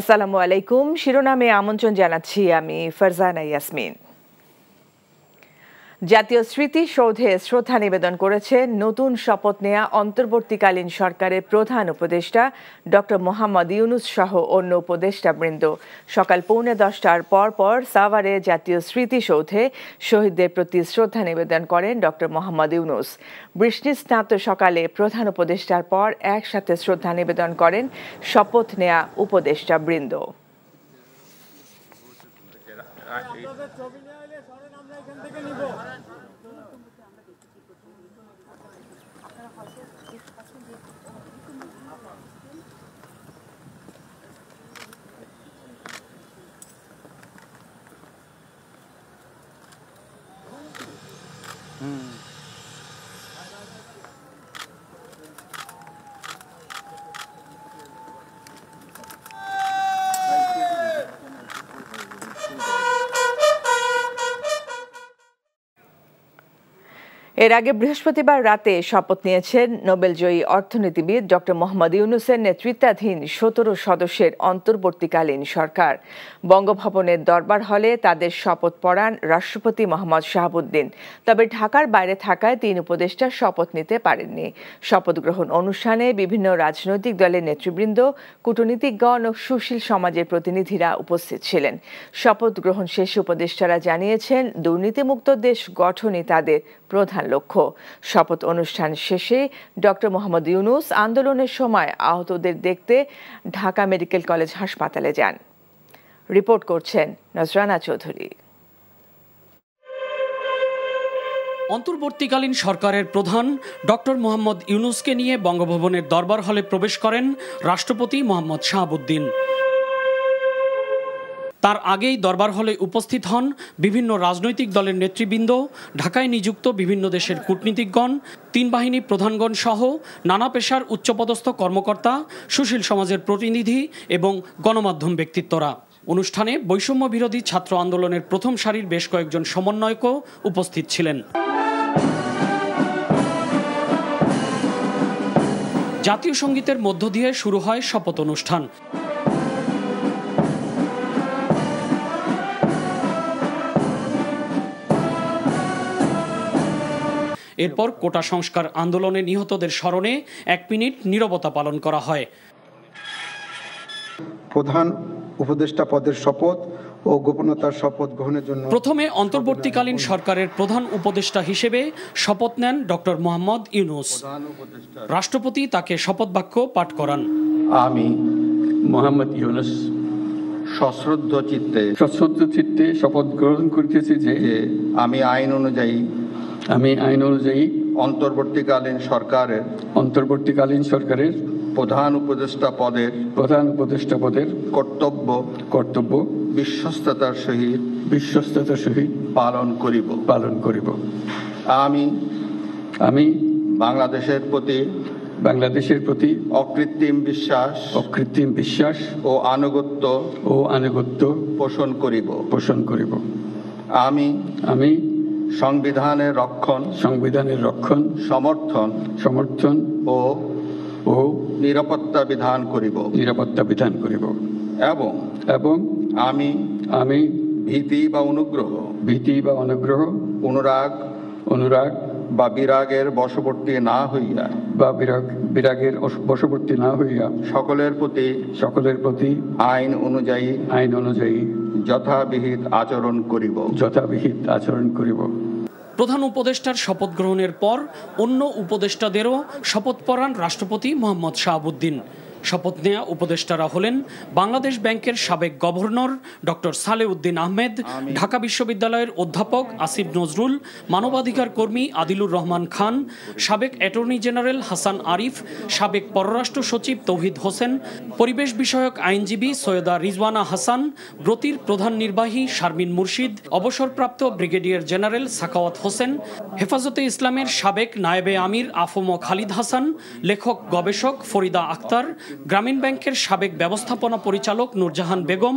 আসসালামু আলাইকুম শিরোনামে আমন্ত্রণ জানাচ্ছি আমি ফারজানা ইয়াসমিন জাতীয় স্মৃতিসৌধে শ্রদ্ধা নিবেদন করেছে নতুন শপথ নেয়া অন্তর্বর্তীকালীন সরকারের প্রধান উপদেষ্টা ডক্টর মোহাম্মদ ইউনুস সহ অন্য বৃন্দ সকাল পৌনে দশটার পর পর সাভারে জাতীয় স্মৃতিসৌধে শহীদদের প্রতি শ্রদ্ধা নিবেদন করেন ডক্টর মোহাম্মদ ইউনুস স্নাত সকালে প্রধান উপদেষ্টার পর একসাথে শ্রদ্ধা নিবেদন করেন শপথ নেয়া উপদেষ্টা বৃন্দ এর আগে বৃহস্পতিবার রাতে শপথ নিয়েছেন নোবেলজয়ী অর্থনীতিবিদ ডক্টর মোহাম্মদ ইউনুসের নেতৃত্বাধীন সতেরো সদস্যের অন্তর্বর্তীকালীন সরকার বঙ্গভবনের দরবার হলে তাদের শপথ পড়ান রাষ্ট্রপতি মোহাম্মদ শাহাবুদ্দিন তবে ঢাকার বাইরে থাকায় তিন উপদেষ্টা শপথ নিতে পারেননি শপথ গ্রহণ অনুষ্ঠানে বিভিন্ন রাজনৈতিক দলের নেতৃবৃন্দ কূটনীতিজ্ঞগণ ও সুশীল সমাজের প্রতিনিধিরা উপস্থিত ছিলেন শপথ গ্রহণ শেষে উপদেষ্টারা জানিয়েছেন দুর্নীতিমুক্ত দেশ গঠনই তাদের প্রধান লক্ষ্য শপথ অনুষ্ঠান শেষে ডক্টর মোহাম্মদ ইউনুস আন্দোলনের সময় আহতদের দেখতে ঢাকা মেডিকেল কলেজ হাসপাতালে যান রিপোর্ট করছেন নজরানা চৌধুরী অন্তর্বর্তীকালীন সরকারের প্রধান ডক্টর মোহাম্মদ ইউনুসকে নিয়ে বঙ্গভবনের দরবার হলে প্রবেশ করেন রাষ্ট্রপতি মোহাম্মদ শাহাবুদ্দিন তার আগেই দরবার হলে উপস্থিত হন বিভিন্ন রাজনৈতিক দলের নেতৃবৃন্দ ঢাকায় নিযুক্ত বিভিন্ন দেশের কূটনীতিকগণ তিন বাহিনী প্রধানগণ সহ নানা পেশার উচ্চপদস্থ কর্মকর্তা সুশীল সমাজের প্রতিনিধি এবং গণমাধ্যম ব্যক্তিত্বরা অনুষ্ঠানে বৈষম্য বিরোধী ছাত্র আন্দোলনের প্রথম সারির বেশ কয়েকজন সমন্বয়কও উপস্থিত ছিলেন জাতীয় সঙ্গীতের মধ্য দিয়ে শুরু হয় শপথ অনুষ্ঠান এরপর কোটা সংস্কার আন্দোলনে নিহতদের স্মরণে এক মিনিট নীরবতা পালন করা হয় প্রধান উপদেষ্টা পদের শপথ ও গোপনতার শপথ গ্রহণের জন্য প্রথমে অন্তর্বর্তীকালীন সরকারের প্রধান উপদেষ্টা হিসেবে শপথ নেন ডক্টর মোহাম্মদ ইউনুস রাষ্ট্রপতি তাকে শপথ বাক্য পাঠ করান আমি মোহাম্মদ ইউনুস সশ্রদ্ধ চিত্তে সশ্রদ্ধ চিত্তে শপথ গ্রহণ করিতেছি যে আমি আইন অনুযায়ী আমি আইন অনুযায়ী অন্তর্বর্তীকালীন সরকারের অন্তর্বর্তীকালীন সরকারের প্রধান উপদেষ্টা পদের প্রধান উপদেষ্টা পদের কর্তব্য কর্তব্য বিশ্বস্ততার সহিত বিশ্বস্ততার সহিত পালন করিব পালন করিব আমি আমি বাংলাদেশের প্রতি বাংলাদেশের প্রতি অকৃত্রিম বিশ্বাস অকৃত্রিম বিশ্বাস ও আনুগত্য ও আনুগত্য পোষণ করিব পোষণ করিব আমি আমি সংবিধানের রক্ষণ সংবিধানের রক্ষণ সমর্থন সমর্থন ও ও নিরাপত্তা বিধান করিব নিরাপত্তা বিধান করিব এবং এবং আমি আমি ভীতি বা অনুগ্রহ ভীতি বা অনুগ্রহ অনুরাগ অনুরাগ বা বিরাগের বশবর্তী না হইয়া বা বিরাগ বিরাগের বশবর্তী না হইয়া সকলের প্রতি সকলের প্রতি আইন অনুযায়ী আইন অনুযায়ী যথাবিহিত আচরণ করিব যথাবিহিত আচরণ করিব প্রধান উপদেষ্টার শপথ গ্রহণের পর অন্য উপদেষ্টাদেরও শপথ পড়ান রাষ্ট্রপতি মোহাম্মদ শাহাবুদ্দিন শপথ নেয়া উপদেষ্টারা হলেন বাংলাদেশ ব্যাংকের সাবেক গভর্নর ডক্টর সালেউদ্দিন আহমেদ ঢাকা বিশ্ববিদ্যালয়ের অধ্যাপক আসিফ নজরুল মানবাধিকার কর্মী আদিলুর রহমান খান সাবেক অ্যাটর্নি জেনারেল হাসান আরিফ সাবেক পররাষ্ট্র সচিব তৌহিদ হোসেন পরিবেশ বিষয়ক আইনজীবী সৈয়দা রিজওয়ানা হাসান ব্রতির প্রধান নির্বাহী শারমিন মুর্শিদ অবসরপ্রাপ্ত ব্রিগেডিয়ার জেনারেল সাকাওয়াত হোসেন হেফাজতে ইসলামের সাবেক নায়েবে আমির আফম খালিদ হাসান লেখক গবেষক ফরিদা আক্তার গ্রামীণ ব্যাংকের সাবেক ব্যবস্থাপনা পরিচালক নূরজাহান বেগম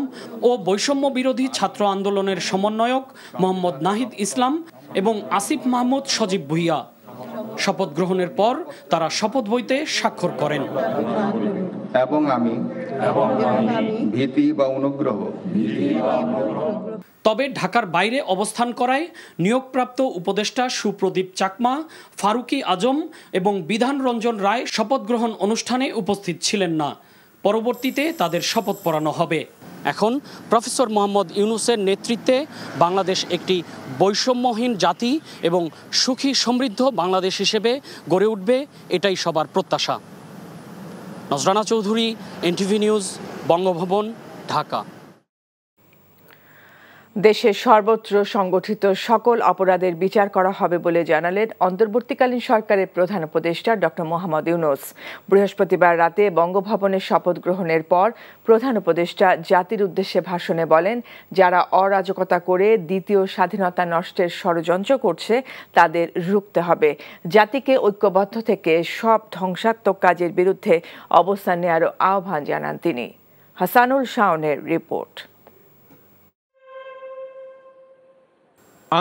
ও বৈষম্য বিরোধী ছাত্র আন্দোলনের সমন্বয়ক মোহাম্মদ নাহিদ ইসলাম এবং আসিফ মাহমুদ সজীব ভুইয়া শপথ গ্রহণের পর তারা শপথ বইতে স্বাক্ষর করেন এবং আমি ভীতি বা অনুগ্রহ তবে ঢাকার বাইরে অবস্থান করায় নিয়োগপ্রাপ্ত উপদেষ্টা সুপ্রদীপ চাকমা ফারুকি আজম এবং বিধান রঞ্জন রায় শপথ গ্রহণ অনুষ্ঠানে উপস্থিত ছিলেন না পরবর্তীতে তাদের শপথ পড়ানো হবে এখন প্রফেসর মোহাম্মদ ইউনুসের নেতৃত্বে বাংলাদেশ একটি বৈষম্যহীন জাতি এবং সুখী সমৃদ্ধ বাংলাদেশ হিসেবে গড়ে উঠবে এটাই সবার প্রত্যাশা নজরানা চৌধুরী এনটিভি নিউজ বঙ্গভবন ঢাকা দেশের সর্বত্র সংগঠিত সকল অপরাধের বিচার করা হবে বলে জানালেন অন্তর্বর্তীকালীন সরকারের প্রধান উপদেষ্টা ডক্টর মোহাম্মদ ইউনুস বৃহস্পতিবার রাতে বঙ্গভবনে শপথ গ্রহণের পর প্রধান উপদেষ্টা জাতির উদ্দেশ্যে ভাষণে বলেন যারা অরাজকতা করে দ্বিতীয় স্বাধীনতা নষ্টের ষড়যন্ত্র করছে তাদের রুখতে হবে জাতিকে ঐক্যবদ্ধ থেকে সব ধ্বংসাত্মক কাজের বিরুদ্ধে অবস্থান নেয়ারও আহ্বান জানান তিনি হাসানুল শাওনের রিপোর্ট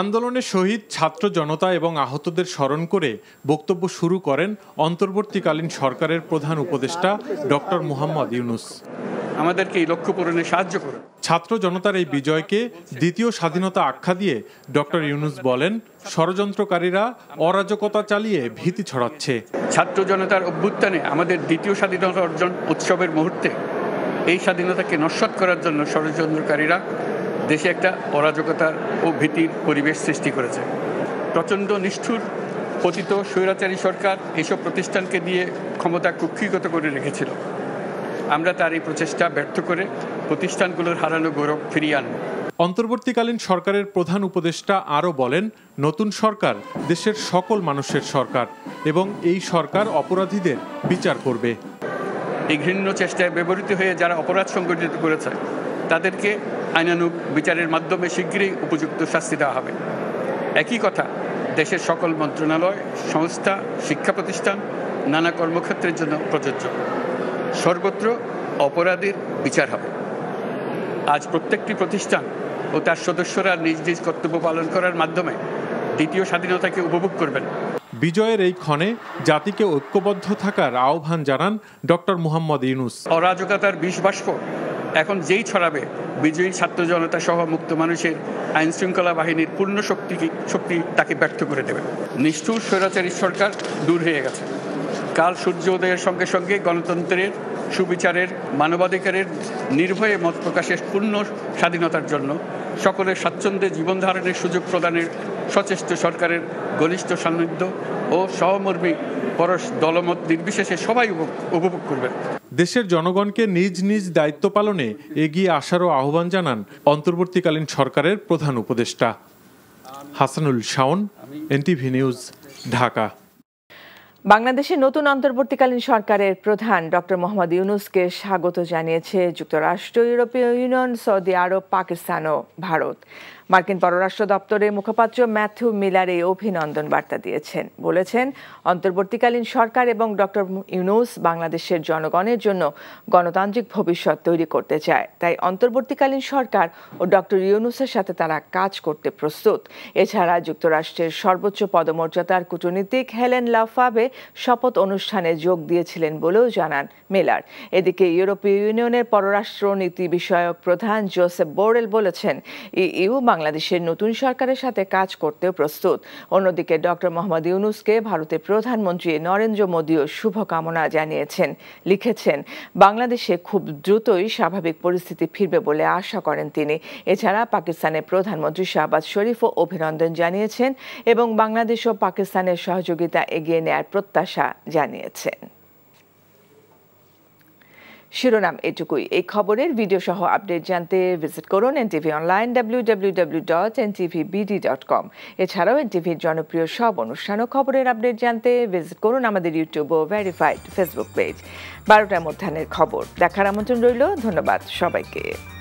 আন্দোলনে শহীদ ছাত্র জনতা এবং আহতদের স্মরণ করে বক্তব্য শুরু করেন অন্তর্বর্তীকালীন সরকারের প্রধান উপদেষ্টা ডক্টর মোহাম্মদ ইউনুস আমাদেরকে এই লক্ষ্য পূরণে সাহায্য করুন ছাত্র জনতার এই বিজয়কে দ্বিতীয় স্বাধীনতা আখ্যা দিয়ে ডক্টর ইউনুস বলেন ষড়যন্ত্রকারীরা অরাজকতা চালিয়ে ভীতি ছড়াচ্ছে ছাত্র জনতার অভ্যুত্থানে আমাদের দ্বিতীয় স্বাধীনতা অর্জন উৎসবের মুহূর্তে এই স্বাধীনতাকে নস্বত করার জন্য ষড়যন্ত্রকারীরা দেশে একটা অরাজকতার ও ভীতির পরিবেশ সৃষ্টি করেছে প্রচণ্ড নিষ্ঠুর পতিত স্বৈরাচারী সরকার এসব প্রতিষ্ঠানকে দিয়ে ক্ষমতা কুক্ষিগত করে রেখেছিল আমরা তার এই প্রচেষ্টা ব্যর্থ করে প্রতিষ্ঠানগুলোর হারানো গৌরব ফিরিয়ে আনব অন্তর্বর্তীকালীন সরকারের প্রধান উপদেষ্টা আরও বলেন নতুন সরকার দেশের সকল মানুষের সরকার এবং এই সরকার অপরাধীদের বিচার করবে এই ঘৃণ্য চেষ্টায় ব্যবহৃত হয়ে যারা অপরাধ সংগঠিত করেছে তাদেরকে আইনানুক বিচারের মাধ্যমে শীঘ্রই উপযুক্ত শাস্তি দেওয়া হবে একই কথা দেশের সকল মন্ত্রণালয় সংস্থা শিক্ষা প্রতিষ্ঠান নানা কর্মক্ষেত্রের জন্য প্রযোজ্য সর্বত্র অপরাধীর বিচার হবে আজ প্রত্যেকটি প্রতিষ্ঠান ও তার সদস্যরা নিজ নিজ কর্তব্য পালন করার মাধ্যমে দ্বিতীয় স্বাধীনতাকে উপভোগ করবেন বিজয়ের এই ক্ষণে জাতিকে ঐক্যবদ্ধ থাকার আহ্বান জানান ডক্টর মুহাম্মদ ইউনুস অরাজকতার বিষ বাষ্প এখন যেই ছড়াবে বিজয়ী ছাত্র জনতা সহ মুক্ত মানুষের আইন শৃঙ্খলা বাহিনীর পূর্ণ শক্তি শক্তি তাকে ব্যর্থ করে দেবে নিষ্ঠুর স্বৈরাচারী সরকার দূর হয়ে গেছে কাল সূর্য উদয়ের সঙ্গে সঙ্গে গণতন্ত্রের সুবিচারের মানবাধিকারের নির্ভয়ে মত প্রকাশের পূর্ণ স্বাধীনতার জন্য সকলের স্বাচ্ছন্দ্যে জীবনধারণের সুযোগ প্রদানের সচেষ্ট সরকারের ঘনিষ্ঠ সান্নিধ্য ও সহমর্মী পরশ দলমত নির্বিশেষে সবাই উপভোগ করবে দেশের জনগণকে নিজ নিজ দায়িত্ব পালনে এগিয়ে আসারও আহ্বান জানান অন্তর্বর্তীকালীন সরকারের প্রধান উপদেষ্টা হাসানুল শাওন এনটিভি নিউজ ঢাকা বাংলাদেশের নতুন অন্তর্বর্তীকালীন সরকারের প্রধান ডক্টর মোহাম্মদ ইউনুসকে স্বাগত জানিয়েছে যুক্তরাষ্ট্র ইউরোপীয় ইউনিয়ন সৌদি আরব পাকিস্তান ও ভারত মার্কিন পররাষ্ট্র দপ্তরের মুখপাত্র ম্যাথু মিলার এই অভিনন্দন বার্তা দিয়েছেন বলেছেন অন্তর্বর্তীকালীন সরকার এবং ডক্টর ইউনুস বাংলাদেশের জনগণের জন্য গণতান্ত্রিক ভবিষ্যৎ তৈরি করতে চায় তাই অন্তর্বর্তীকালীন সরকার ও ডক্টর ইউনুসের সাথে তারা কাজ করতে প্রস্তুত এছাড়া যুক্তরাষ্ট্রের সর্বোচ্চ পদমর্যাদার কূটনীতিক হেলেন লাফাবে শপথ অনুষ্ঠানে যোগ দিয়েছিলেন বলেও জানান মিলার এদিকে ইউরোপীয় ইউনিয়নের পররাষ্ট্র নীতি বিষয়ক প্রধান জোসেফ বোরেল বলেছেন ইউ বাংলাদেশের নতুন সরকারের সাথে কাজ করতেও প্রস্তুত অন্যদিকে ডক্টর মোহাম্মদ ইউনুসকে ভারতের প্রধানমন্ত্রী নরেন্দ্র মোদীও শুভকামনা জানিয়েছেন লিখেছেন বাংলাদেশে খুব দ্রুতই স্বাভাবিক পরিস্থিতি ফিরবে বলে আশা করেন তিনি এছাড়া পাকিস্তানের প্রধানমন্ত্রী শাহবাজ শরীফও অভিনন্দন জানিয়েছেন এবং বাংলাদেশ ও পাকিস্তানের সহযোগিতা এগিয়ে নেয়ার প্রত্যাশা জানিয়েছেন শিরোনাম এটুকুই এই খবরের ভিডিও সহ আপডেট জানতে ভিজিট করুন NTV online W W W dot NTV BD dot com এছাড়াও এনটিভির জনপ্রিয় সব অনুষ্ঠান ও খবরের আপডেট জানতে ভিজিট করুন আমাদের ইউটিউব ও ভেরিফাইড ফেসবুক পেজ বারোটা মধ্যাহ্নের খবর দেখার আমন্ত্রণ রইল ধন্যবাদ সবাইকে